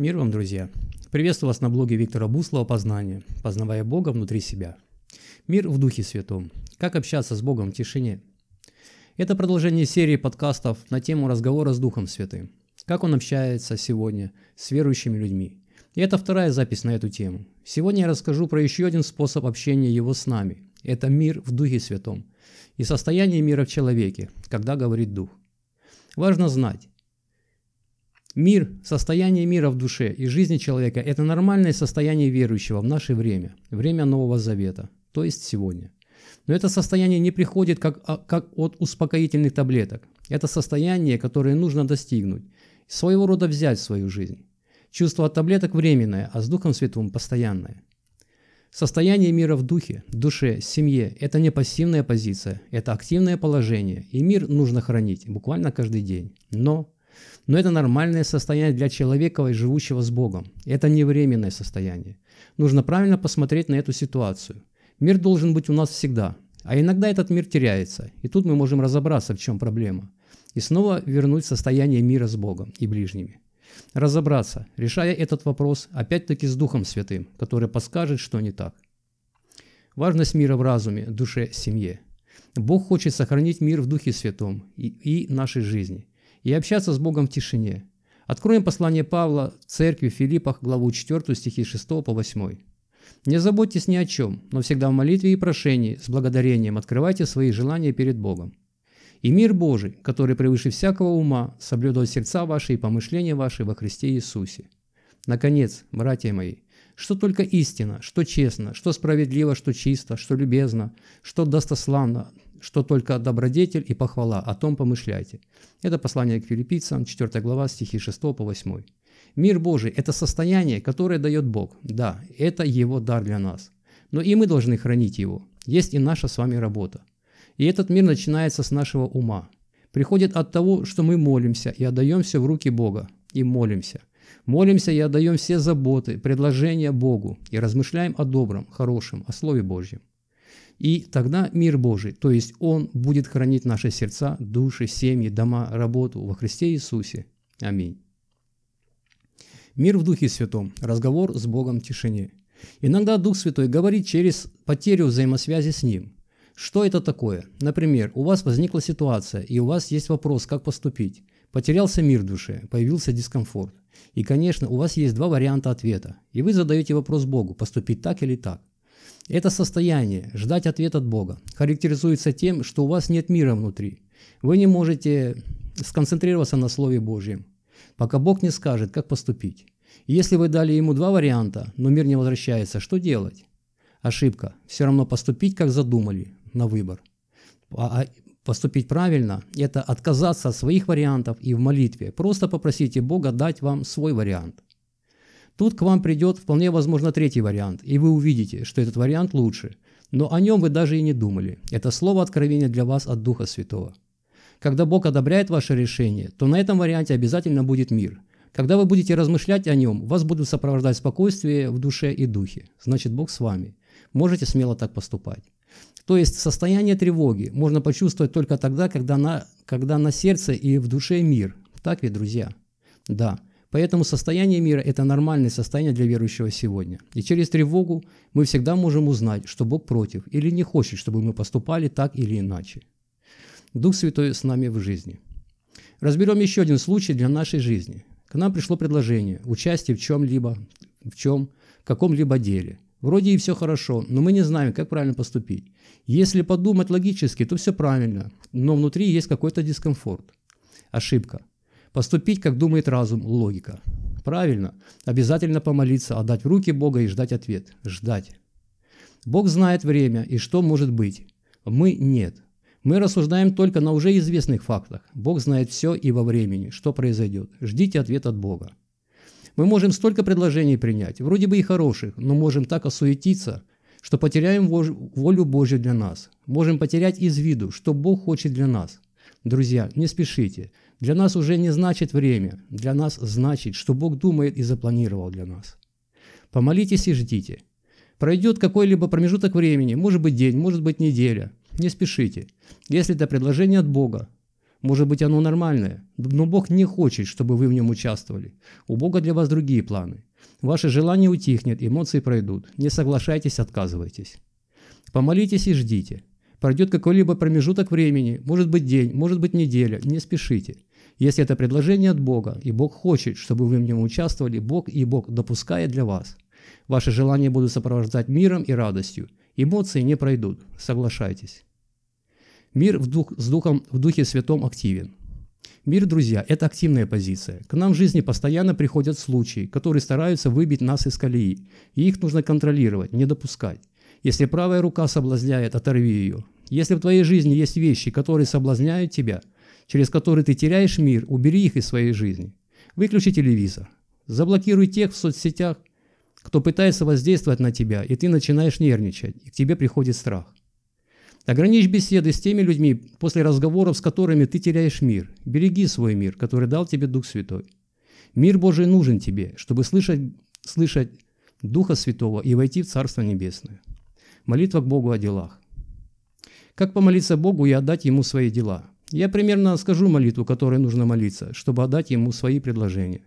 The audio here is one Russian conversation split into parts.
Мир вам, друзья! Приветствую вас на блоге Виктора Буслова «Познание. Познавая Бога внутри себя». Мир в Духе Святом. Как общаться с Богом в тишине? Это продолжение серии подкастов на тему разговора с Духом Святым. Как он общается сегодня с верующими людьми. И это вторая запись на эту тему. Сегодня я расскажу про еще один способ общения его с нами. Это мир в Духе Святом и состояние мира в человеке, когда говорит Дух. Важно знать, Мир, состояние мира в душе и жизни человека – это нормальное состояние верующего в наше время, время Нового Завета, то есть сегодня. Но это состояние не приходит как, а, как от успокоительных таблеток. Это состояние, которое нужно достигнуть, своего рода взять в свою жизнь. Чувство от таблеток временное, а с Духом Святым постоянное. Состояние мира в духе, душе, семье – это не пассивная позиция, это активное положение, и мир нужно хранить буквально каждый день. Но но это нормальное состояние для человека, живущего с Богом. Это не временное состояние. Нужно правильно посмотреть на эту ситуацию. Мир должен быть у нас всегда. А иногда этот мир теряется. И тут мы можем разобраться, в чем проблема. И снова вернуть состояние мира с Богом и ближними. Разобраться, решая этот вопрос, опять-таки с Духом Святым, который подскажет, что не так. Важность мира в разуме, душе, семье. Бог хочет сохранить мир в Духе Святом и, и нашей жизни и общаться с Богом в тишине. Откроем послание Павла в церкви в Филиппах, главу 4, стихи 6 по 8. Не заботьтесь ни о чем, но всегда в молитве и прошении с благодарением открывайте свои желания перед Богом. И мир Божий, который превыше всякого ума, соблюдает сердца ваши и помышления ваши во Христе Иисусе. Наконец, братья мои, что только истина, что честно, что справедливо, что чисто, что любезно, что достославно, что только добродетель и похвала, о том помышляйте. Это послание к филиппийцам, 4 глава, стихи 6 по 8. Мир Божий – это состояние, которое дает Бог. Да, это Его дар для нас. Но и мы должны хранить его. Есть и наша с вами работа. И этот мир начинается с нашего ума. Приходит от того, что мы молимся и отдаем все в руки Бога. И молимся. Молимся и отдаем все заботы, предложения Богу. И размышляем о добром, хорошем, о Слове Божьем. И тогда мир Божий, то есть Он будет хранить наши сердца, души, семьи, дома, работу во Христе Иисусе. Аминь. Мир в Духе Святом. Разговор с Богом в тишине. Иногда Дух Святой говорит через потерю взаимосвязи с Ним. Что это такое? Например, у вас возникла ситуация, и у вас есть вопрос, как поступить. Потерялся мир в душе, появился дискомфорт. И, конечно, у вас есть два варианта ответа. И вы задаете вопрос Богу, поступить так или так. Это состояние, ждать ответ от Бога, характеризуется тем, что у вас нет мира внутри. Вы не можете сконцентрироваться на Слове Божьем, пока Бог не скажет, как поступить. Если вы дали ему два варианта, но мир не возвращается, что делать? Ошибка. Все равно поступить, как задумали, на выбор. А, а поступить правильно – это отказаться от своих вариантов и в молитве. Просто попросите Бога дать вам свой вариант – Тут к вам придет вполне возможно третий вариант, и вы увидите, что этот вариант лучше. Но о нем вы даже и не думали. Это слово откровения для вас от Духа Святого. Когда Бог одобряет ваше решение, то на этом варианте обязательно будет мир. Когда вы будете размышлять о нем, вас будут сопровождать спокойствие в душе и духе. Значит, Бог с вами. Можете смело так поступать. То есть состояние тревоги можно почувствовать только тогда, когда на, когда на сердце и в душе мир. Так ведь, друзья? Да. Поэтому состояние мира – это нормальное состояние для верующего сегодня. И через тревогу мы всегда можем узнать, что Бог против или не хочет, чтобы мы поступали так или иначе. Дух Святой с нами в жизни. Разберем еще один случай для нашей жизни. К нам пришло предложение участия в чем-либо, в чем, в каком-либо деле. Вроде и все хорошо, но мы не знаем, как правильно поступить. Если подумать логически, то все правильно, но внутри есть какой-то дискомфорт. Ошибка – Поступить, как думает разум, логика. Правильно. Обязательно помолиться, отдать в руки Бога и ждать ответ. Ждать. Бог знает время и что может быть. Мы нет. Мы рассуждаем только на уже известных фактах. Бог знает все и во времени, что произойдет. Ждите ответ от Бога. Мы можем столько предложений принять, вроде бы и хороших, но можем так осуетиться, что потеряем волю Божью для нас. Можем потерять из виду, что Бог хочет для нас. Друзья, не спешите. Для нас уже не значит время, для нас значит, что Бог думает и запланировал для нас. Помолитесь и ждите. Пройдет какой-либо промежуток времени, может быть день, может быть неделя. Не спешите. Если это предложение от Бога, может быть оно нормальное, но Бог не хочет, чтобы вы в нем участвовали. У Бога для вас другие планы. Ваше желание утихнет, эмоции пройдут. Не соглашайтесь, отказывайтесь. Помолитесь и ждите. Пройдет какой-либо промежуток времени, может быть день, может быть неделя, не спешите. Если это предложение от Бога, и Бог хочет, чтобы вы в нем участвовали, Бог и Бог допускает для вас. Ваши желания будут сопровождать миром и радостью. Эмоции не пройдут, соглашайтесь. Мир в дух, с духом, в Духе Святом активен. Мир, друзья, это активная позиция. К нам в жизни постоянно приходят случаи, которые стараются выбить нас из колеи, и их нужно контролировать, не допускать. Если правая рука соблазняет, оторви ее. Если в твоей жизни есть вещи, которые соблазняют тебя, через которые ты теряешь мир, убери их из своей жизни. Выключи телевизор. Заблокируй тех в соцсетях, кто пытается воздействовать на тебя, и ты начинаешь нервничать, и к тебе приходит страх. Ограничь беседы с теми людьми, после разговоров с которыми ты теряешь мир. Береги свой мир, который дал тебе Дух Святой. Мир Божий нужен тебе, чтобы слышать, слышать Духа Святого и войти в Царство Небесное. Молитва к Богу о делах. Как помолиться Богу и отдать Ему свои дела? Я примерно скажу молитву, которой нужно молиться, чтобы отдать ему свои предложения.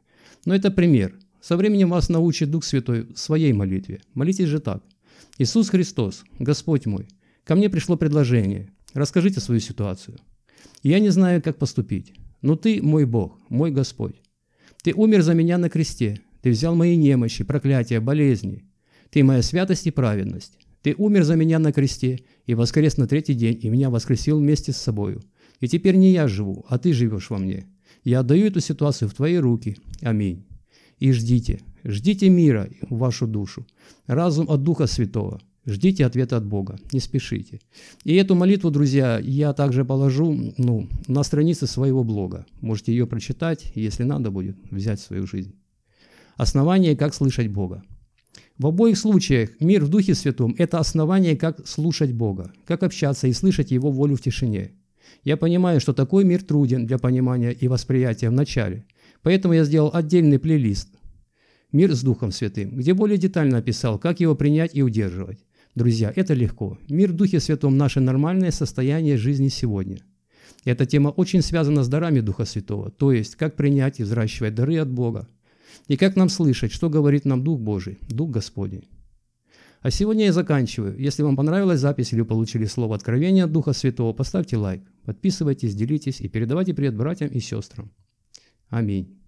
Но это пример. Со временем вас научит Дух Святой в своей молитве. Молитесь же так. «Иисус Христос, Господь мой, ко мне пришло предложение. Расскажите свою ситуацию. Я не знаю, как поступить, но Ты мой Бог, мой Господь. Ты умер за меня на кресте. Ты взял мои немощи, проклятия, болезни. Ты моя святость и праведность. Ты умер за меня на кресте и воскрес на третий день, и меня воскресил вместе с собою. И теперь не я живу, а ты живешь во мне. Я отдаю эту ситуацию в твои руки. Аминь. И ждите. Ждите мира в вашу душу. Разум от Духа Святого. Ждите ответа от Бога, не спешите. И эту молитву, друзья, я также положу ну, на странице своего блога. Можете ее прочитать, если надо будет, взять в свою жизнь. Основание, как слышать Бога. В обоих случаях мир в Духе Святом – это основание, как слушать Бога, как общаться и слышать Его волю в тишине – я понимаю, что такой мир труден для понимания и восприятия в начале, поэтому я сделал отдельный плейлист «Мир с Духом Святым», где более детально описал, как его принять и удерживать. Друзья, это легко. Мир в Духе Святом – наше нормальное состояние жизни сегодня. Эта тема очень связана с дарами Духа Святого, то есть как принять и взращивать дары от Бога, и как нам слышать, что говорит нам Дух Божий, Дух Господень. А сегодня я заканчиваю. Если вам понравилась запись или получили слово откровения от Духа Святого, поставьте лайк, подписывайтесь, делитесь и передавайте привет братьям и сестрам. Аминь.